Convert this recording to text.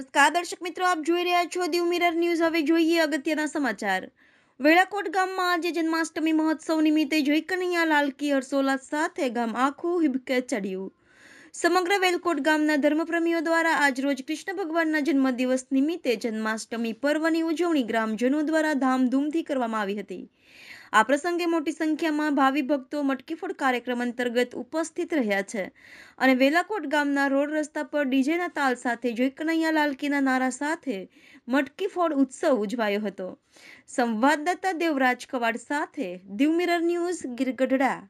નમસ્કાર દર્શક મિત્રો આપ જોઈ રહ્યા છો દીવ મિરર ન્યૂઝ હવે જોઈએ અગત્યના સમાચાર વેળાકોટ ગામમાં આજે જન્માષ્ટમી મહોત્સવ નિમિત્તે જોઈ કનૈયા લાલકી હર્ષોલ્લાસ સાથે ગામ આખું હિબકે ચડ્યું સમગ્ર વેલકોટ ગામના ધર્મપ્રેમીઓ દ્વારા આજરોજ કૃષ્ણ ભગવાનના જન્મદિવસ નિમિત્તે જન્માષ્ટમી પર્વની ઉજવણી ગ્રામજનો દ્વારા ધામધૂમથી કરવામાં આવી હતી આ પ્રસંગે મોટી સંખ્યામાં ભાવિ ભક્તો મટકીફોડ કાર્યક્રમ અંતર્ગત ઉપસ્થિત રહ્યા છે અને વેલાકોટ ગામના રોડ રસ્તા પર ડીજેના તાલ સાથે જોઈ કનૈયા લાલકીના નારા સાથે મટકીફોડ ઉત્સવ ઉજવાયો હતો સંવાદદાતા દેવરાજ કવાડ સાથે દીવ ન્યૂઝ ગીરગઢડા